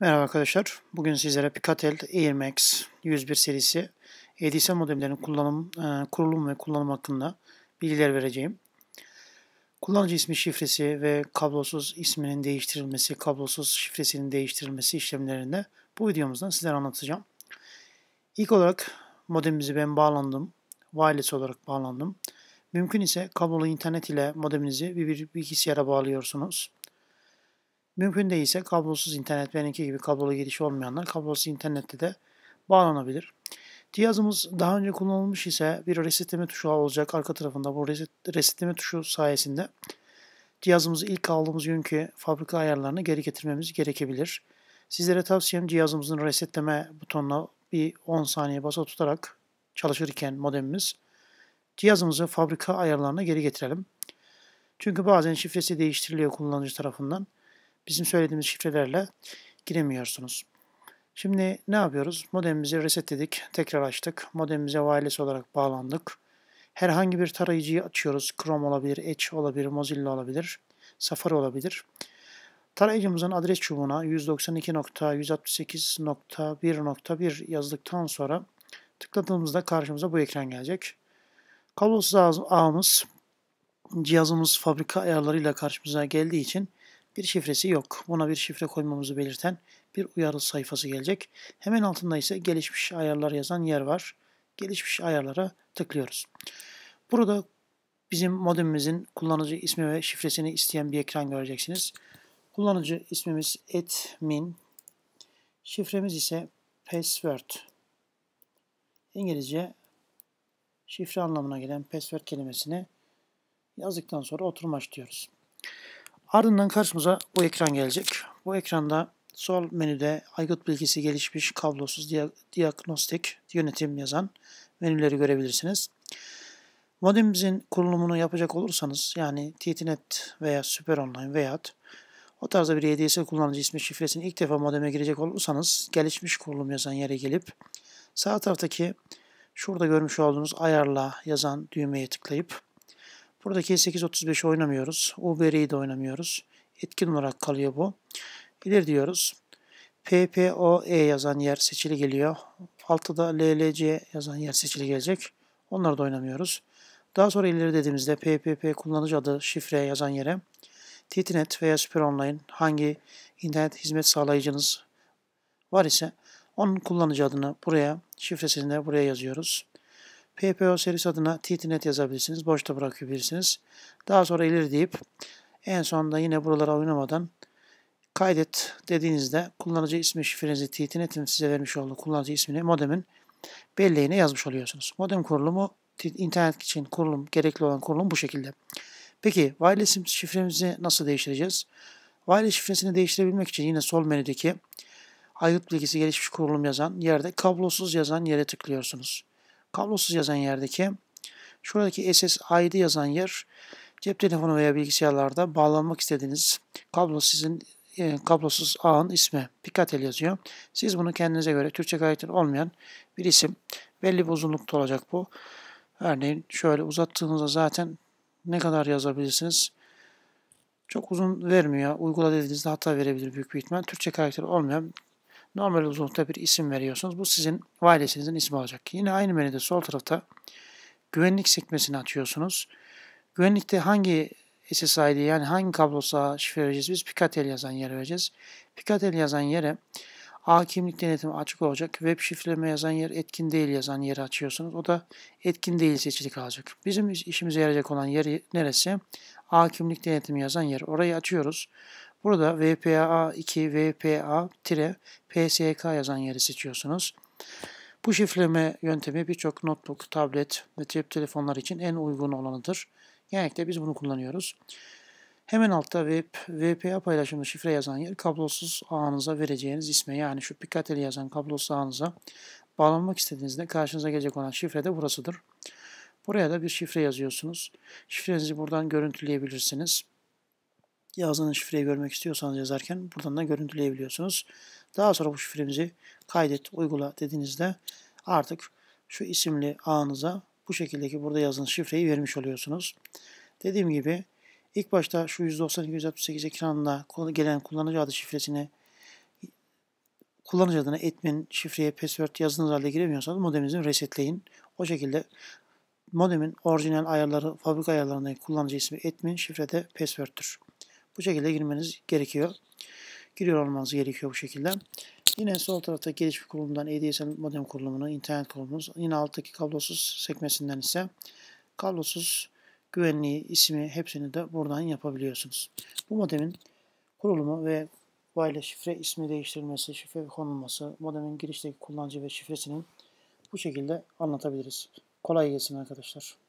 Merhaba arkadaşlar. Bugün sizlere Picatel Air Max 101 serisi ADSL modemlerinin kullanım, e, kurulum ve kullanım hakkında bilgiler vereceğim. Kullanıcı ismi şifresi ve kablosuz isminin değiştirilmesi, kablosuz şifresinin değiştirilmesi işlemlerinde bu videomuzdan sizlere anlatacağım. İlk olarak modemimizi ben bağlandım. Wireless olarak bağlandım. Mümkün ise kablolu internet ile modeminizi bir bilgisayara bağlıyorsunuz. Mümkün değilse kablosuz internet benimki gibi kablolu giriş olmayanlar kablosuz internette de bağlanabilir. Cihazımız daha önce kullanılmış ise bir resetleme tuşu olacak. Arka tarafında bu reset, resetleme tuşu sayesinde cihazımızı ilk aldığımız günkü fabrika ayarlarına geri getirmemiz gerekebilir. Sizlere tavsiyem cihazımızın resetleme butonuna bir 10 saniye basa tutarak çalışırken modemimiz cihazımızı fabrika ayarlarına geri getirelim. Çünkü bazen şifresi değiştiriliyor kullanıcı tarafından bizim söylediğimiz şifrelerle giremiyorsunuz. Şimdi ne yapıyoruz? Modemimizi resetledik. Tekrar açtık. Modemimize wireless olarak bağlandık. Herhangi bir tarayıcıyı açıyoruz. Chrome olabilir, Edge olabilir, Mozilla olabilir, Safari olabilir. Tarayıcımızın adres çubuğuna 192.168.1.1 yazdıktan sonra tıkladığımızda karşımıza bu ekran gelecek. Kablosuz ağımız cihazımız fabrika ayarlarıyla karşımıza geldiği için bir şifresi yok. Buna bir şifre koymamızı belirten bir uyarı sayfası gelecek. Hemen altında ise gelişmiş ayarlar yazan yer var. Gelişmiş ayarlara tıklıyoruz. Burada bizim modemimizin kullanıcı ismi ve şifresini isteyen bir ekran göreceksiniz. Kullanıcı ismimiz admin. Şifremiz ise password. İngilizce şifre anlamına gelen password kelimesini yazdıktan sonra oturmaç diyoruz. Ardından karşımıza bu ekran gelecek. Bu ekranda sol menüde aygıt bilgisi gelişmiş kablosuz diagnostik yönetim yazan menüleri görebilirsiniz. Modemimizin kurulumunu yapacak olursanız yani TTNet veya Super Online veya o tarzda bir HDS e kullanıcı ismi şifresini ilk defa modeme girecek olursanız gelişmiş kurulum yazan yere gelip sağ taraftaki şurada görmüş olduğunuz ayarla yazan düğmeye tıklayıp Burada k 8 oynamıyoruz. UBR'yi de oynamıyoruz. Etkin olarak kalıyor bu. Bilir diyoruz. PPOE yazan yer seçili geliyor. Altta da LLC yazan yer seçili gelecek. Onları da oynamıyoruz. Daha sonra ileri dediğimizde PPP kullanıcı adı şifre yazan yere TTNet e veya Super Online hangi internet hizmet sağlayıcınız var ise onun kullanıcı adını buraya şifresini de buraya yazıyoruz. PPO serisi adına titinet yazabilirsiniz. Boşta bırakabilirsiniz. Daha sonra ilir deyip en sonunda yine buralara oynamadan kaydet dediğinizde kullanıcı ismi şifrenizi titinetin size vermiş olduğu kullanıcı ismini modemin belleğine yazmış oluyorsunuz. Modem kurulumu internet için kurulum gerekli olan kurulum bu şekilde. Peki wireless şifremizi nasıl değiştireceğiz? Wireless şifresini değiştirebilmek için yine sol menüdeki aygıt bilgisi gelişmiş kurulum yazan yerde kablosuz yazan yere tıklıyorsunuz. Kablosuz yazan yerdeki şuradaki SSID yazan yer cep telefonu veya bilgisayarlarda bağlanmak istediğiniz kablo sizin e, kablosuz ağın ismi Picatel yazıyor. Siz bunu kendinize göre Türkçe karakter olmayan bir isim. Belli bir uzunlukta olacak bu. Örneğin şöyle uzattığınızda zaten ne kadar yazabilirsiniz? Çok uzun vermiyor. Uygula dediğinizde hata verebilir büyük bir ihtimal. Türkçe karakter olmayan normal uzunlukta bir isim veriyorsunuz. Bu sizin wireless'inizin ismi olacak. Yine aynı menüde sol tarafta güvenlik sekmesini açıyorsunuz. Güvenlikte hangi SSID yani hangi kablosa şifre vereceğiz? Biz Picatel yazan yere vereceğiz. Picatel yazan yere A kimlik denetimi açık olacak. Web şifreleme yazan yer etkin değil yazan yeri açıyorsunuz. O da etkin değil seçili kalacak. Bizim işimize yarayacak olan yeri neresi? A kimlik denetimi yazan yer. Orayı açıyoruz. Burada VPA2, VPA-PSK yazan yeri seçiyorsunuz. Bu şifreleme yöntemi birçok notebook, tablet ve cep telefonları için en uygun olanıdır. Genellikle biz bunu kullanıyoruz. Hemen altta web, VPA paylaşımlı şifre yazan yer kablosuz ağınıza vereceğiniz isme yani şu Picatelli yazan kablosuz ağınıza bağlanmak istediğinizde karşınıza gelecek olan şifre de burasıdır. Buraya da bir şifre yazıyorsunuz. Şifrenizi buradan görüntüleyebilirsiniz yazdığınız şifreyi görmek istiyorsanız yazarken buradan da görüntüleyebiliyorsunuz. Daha sonra bu şifremizi kaydet, uygula dediğinizde artık şu isimli ağınıza bu şekildeki burada yazdığınız şifreyi vermiş oluyorsunuz. Dediğim gibi ilk başta şu 192.168 ekranında gelen kullanıcı adı şifresini kullanıcı adına etmen şifreye password yazdığınız halde giremiyorsanız modeminizi resetleyin. O şekilde modemin orijinal ayarları, fabrika ayarlarındaki kullanıcı ismi etmin şifrede password'tür. Bu şekilde girmeniz gerekiyor. Giriyor olmanız gerekiyor bu şekilde. Yine sol tarafta gelişme kurulumundan ADSL modem kurulumunu, internet kurulumunuz. Yine alttaki kablosuz sekmesinden ise kablosuz güvenliği, ismi hepsini de buradan yapabiliyorsunuz. Bu modemin kurulumu ve ile şifre ismi değiştirilmesi, şifre konulması, modemin girişteki kullanıcı ve şifresinin bu şekilde anlatabiliriz. Kolay gelsin arkadaşlar.